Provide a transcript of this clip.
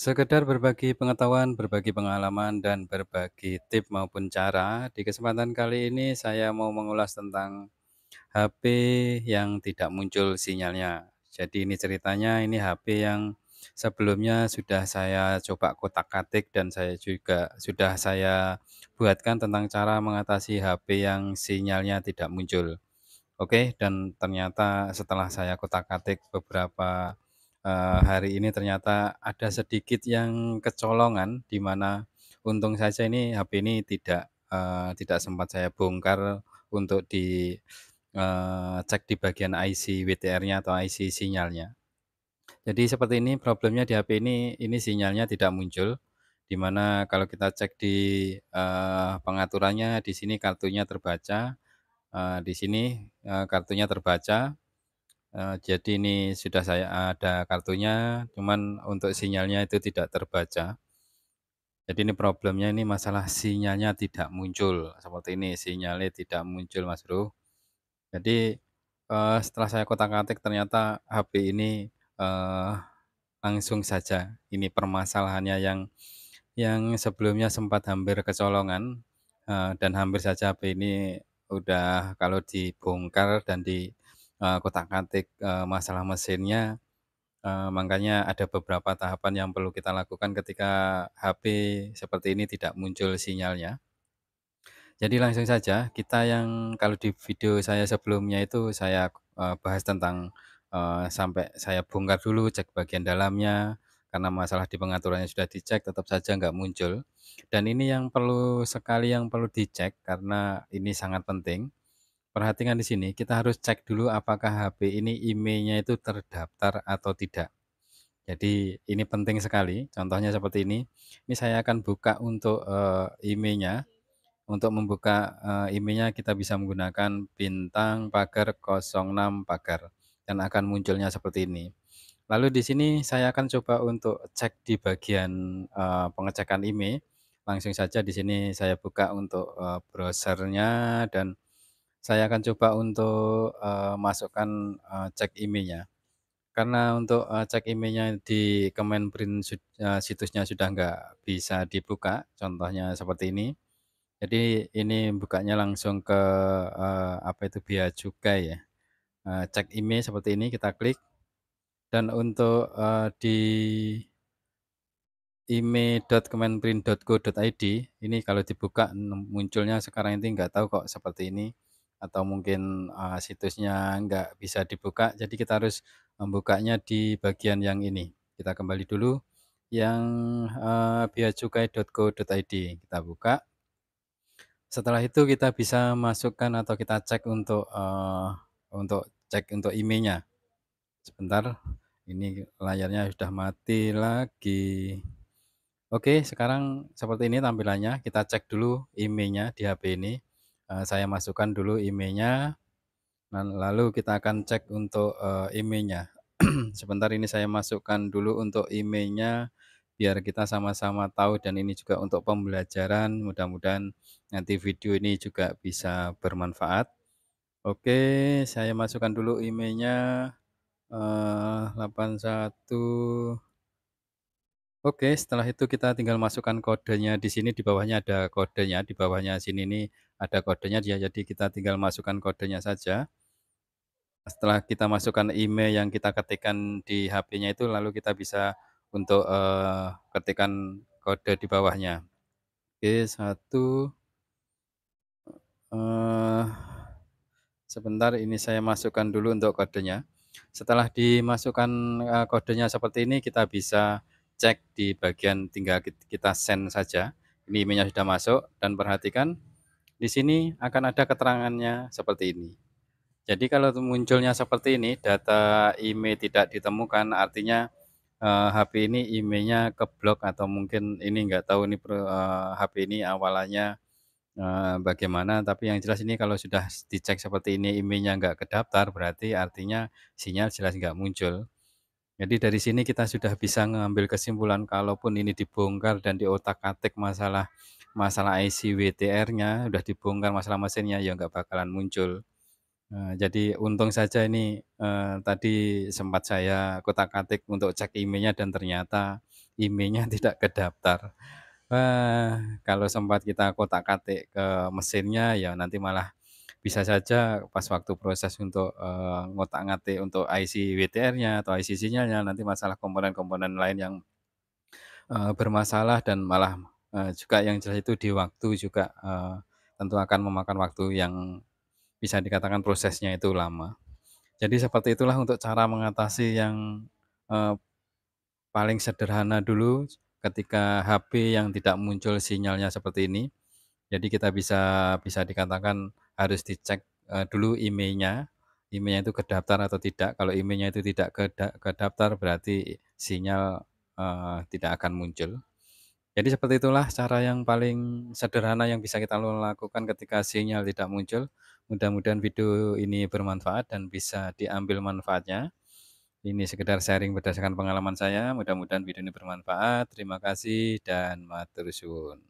Sekedar berbagi pengetahuan, berbagi pengalaman, dan berbagi tip maupun cara. Di kesempatan kali ini saya mau mengulas tentang HP yang tidak muncul sinyalnya. Jadi ini ceritanya ini HP yang sebelumnya sudah saya coba kotak-katik dan saya juga sudah saya buatkan tentang cara mengatasi HP yang sinyalnya tidak muncul. Oke, dan ternyata setelah saya kotak-katik beberapa Eh, hari ini ternyata ada sedikit yang kecolongan, di mana untung saja ini HP ini tidak, uh, tidak sempat saya bongkar untuk di uh, cek di bagian IC WTR-nya atau IC sinyalnya. Jadi seperti ini problemnya di HP ini, ini sinyalnya tidak muncul, di mana kalau kita cek di, uh, pengaturannya, di sini kartunya terbaca, uh, di sini, uh, kartunya terbaca Eh, jadi ini sudah saya ada kartunya, cuman untuk sinyalnya itu tidak terbaca. Jadi ini problemnya ini masalah sinyalnya tidak muncul, seperti ini sinyalnya tidak muncul, Mas, Bro. Jadi, uh, setelah saya kotak-katik ternyata HP ini, uh, langsung saja ini permasalahannya yang yang sebelumnya sempat hampir kecolongan, uh, dan hampir saja HP ini udah kalau dibongkar dan di Eh, kotak kantik uh, eh, masalah mesinnya, Uh, makanya ada beberapa tahapan yang perlu kita lakukan ketika HP seperti ini tidak muncul sinyalnya. Jadi langsung saja, kita yang kalau di video saya sebelumnya itu saya, uh, bahas tentang, uh, sampai saya bongkar dulu, cek bagian dalamnya, karena masalah di pengaturannya sudah dicek, tetap saja nggak muncul. Dan ini yang perlu sekali yang perlu dicek, karena ini sangat penting. Perhatikan di sini, kita harus cek dulu apakah HP ini IMEI-nya itu terdaftar atau tidak. Jadi ini penting sekali. Contohnya seperti ini. Ini saya akan buka untuk uh, eh, IMEI-nya. Untuk membuka uh, eh, IMEI-nya kita bisa menggunakan bintang pagar 06 pagar dan akan munculnya seperti ini. Lalu di sini saya akan coba untuk cek di bagian uh, pengecekan IMEI. E. Langsung saja di sini saya buka untuk uh, browsernya dan saya akan coba untuk, uh, masukkan, uh, cek emailnya. Karena untuk, uh, cek emailnya di Kemenprint print situsnya sudah enggak bisa dibuka, contohnya seperti ini. Jadi ini bukanya langsung ke, uh, apa itu, biaya Cukai ya. uh, cek email seperti ini, kita klik. Dan untuk, uh, di email.kemenprint.go.id ini kalau dibuka, munculnya sekarang ini enggak tahu kok seperti ini atau mungkin uh, situsnya nggak bisa dibuka. Jadi kita harus membukanya di bagian yang ini. Kita kembali dulu yang uh, eh, biacukai.co.id kita buka. Setelah itu kita bisa masukkan atau kita cek untuk uh, untuk cek untuk emailnya. Sebentar, ini layarnya sudah mati lagi. Oke, sekarang seperti ini tampilannya. Kita cek dulu emailnya di HP ini. Eh, saya masukkan dulu IMEI-nya lalu kita akan cek untuk uh, eh, imei Sebentar ini saya masukkan dulu untuk imei biar kita sama-sama tahu dan ini juga untuk pembelajaran. Mudah-mudahan nanti video ini juga bisa bermanfaat. Oke, saya masukkan dulu IMEI-nya uh, 81 Oke, setelah itu kita tinggal masukkan kodenya di sini di bawahnya ada kodenya, di bawahnya sini ini ada kodenya dia. Ya. Jadi kita tinggal masukkan kodenya saja. Setelah kita masukkan email yang kita ketikkan di HP-nya itu, lalu kita bisa untuk uh, ketikkan kode di bawahnya. Oke, satu. Uh, sebentar, ini saya masukkan dulu untuk kodenya. Setelah dimasukkan uh, kodenya seperti ini, kita bisa cek di bagian tinggal kita send saja. Ini emailnya sudah masuk dan perhatikan di sini akan ada keterangannya seperti ini. Jadi kalau munculnya seperti ini, data IMEI e tidak ditemukan, artinya uh, eh, HP ini IMEI-nya keblok atau mungkin ini nggak tahu ini uh, eh, HP ini awalnya uh, eh, bagaimana. Tapi yang jelas ini kalau sudah dicek seperti ini IMEI-nya nggak kedaftar, berarti artinya sinyal jelas nggak muncul. Jadi dari sini kita sudah bisa mengambil kesimpulan kalaupun ini dibongkar dan diotak-atik masalah masalah IC WTR-nya udah dibongkar masalah mesinnya ya nggak bakalan muncul. Uh, jadi untung saja ini uh, tadi sempat saya kotak-katik untuk cek emailnya dan ternyata emailnya tidak kedaftar. Uh, kalau sempat kita kotak-katik ke mesinnya ya nanti malah bisa saja pas waktu proses untuk uh, ngotak-ngatik untuk IC WTR-nya atau IC sinyalnya nanti masalah komponen-komponen lain yang uh, bermasalah dan malah Eh, juga yang jelas itu di waktu juga, uh, tentu akan memakan waktu yang bisa dikatakan prosesnya itu lama. Jadi seperti itulah untuk cara mengatasi yang, uh, paling sederhana dulu ketika HP yang tidak muncul sinyalnya seperti ini. Jadi kita bisa bisa dikatakan harus dicek, uh, dulu emailnya, emailnya itu kedaftar atau tidak. Kalau emailnya itu tidak keda kedaftar berarti sinyal, uh, tidak akan muncul. Jadi seperti itulah cara yang paling sederhana yang bisa kita lakukan ketika sinyal tidak muncul. Mudah-mudahan video ini bermanfaat dan bisa diambil manfaatnya. Ini sekedar sharing berdasarkan pengalaman saya. Mudah-mudahan video ini bermanfaat. Terima kasih dan matur suwun.